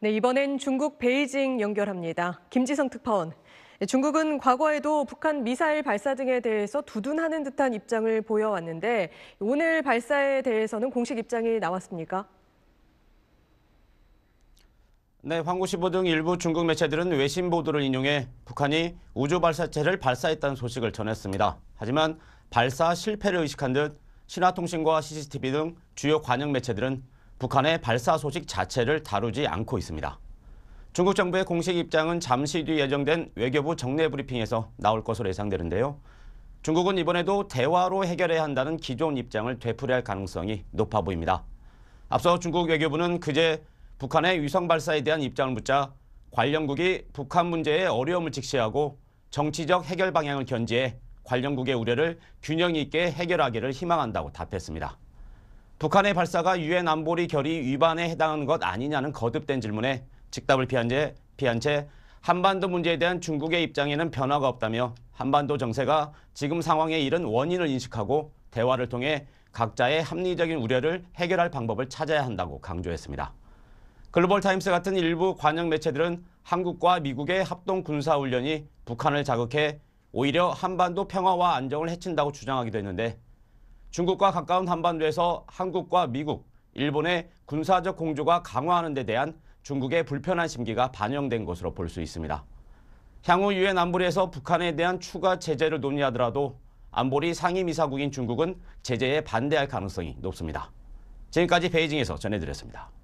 네, 이번엔 중국 베이징 연결합니다. 김지성 특파원. 네, 중국은 과거에도 북한 미사일 발사 등에 대해서 두둔하는 듯한 입장을 보여왔는데 오늘 발사에 대해서는 공식 입장이 나왔습니까? 네, 황구시보 등 일부 중국 매체들은 외신 보도를 인용해 북한이 우주 발사체를 발사했다는 소식을 전했습니다. 하지만 발사 실패를 의식한 듯 신화통신과 CCTV 등 주요 관영 매체들은 북한의 발사 소식 자체를 다루지 않고 있습니다. 중국 정부의 공식 입장은 잠시 뒤 예정된 외교부 정례 브리핑에서 나올 것으로 예상되는데요. 중국은 이번에도 대화로 해결해야 한다는 기존 입장을 되풀이할 가능성이 높아 보입니다. 앞서 중국 외교부는 그제 북한의 위성 발사에 대한 입장을 묻자 관련국이 북한 문제에 어려움을 직시하고 정치적 해결 방향을 견지해 관련국의 우려를 균형 있게 해결하기를 희망한다고 답했습니다. 북한의 발사가 유엔 안보리 결의 위반에 해당하는 것 아니냐는 거듭된 질문에 직답을 피한 채, 피한 채 한반도 문제에 대한 중국의 입장에는 변화가 없다며 한반도 정세가 지금 상황에 이른 원인을 인식하고 대화를 통해 각자의 합리적인 우려를 해결할 방법을 찾아야 한다고 강조했습니다. 글로벌 타임스 같은 일부 관영 매체들은 한국과 미국의 합동 군사훈련이 북한을 자극해 오히려 한반도 평화와 안정을 해친다고 주장하기도 했는데 중국과 가까운 한반도에서 한국과 미국, 일본의 군사적 공조가 강화하는 데 대한 중국의 불편한 심기가 반영된 것으로 볼 수 있습니다. 향후 유엔 안보리에서 북한에 대한 추가 제재를 논의하더라도 안보리 상임이사국인 중국은 제재에 반대할 가능성이 높습니다. 지금까지 베이징에서 전해드렸습니다.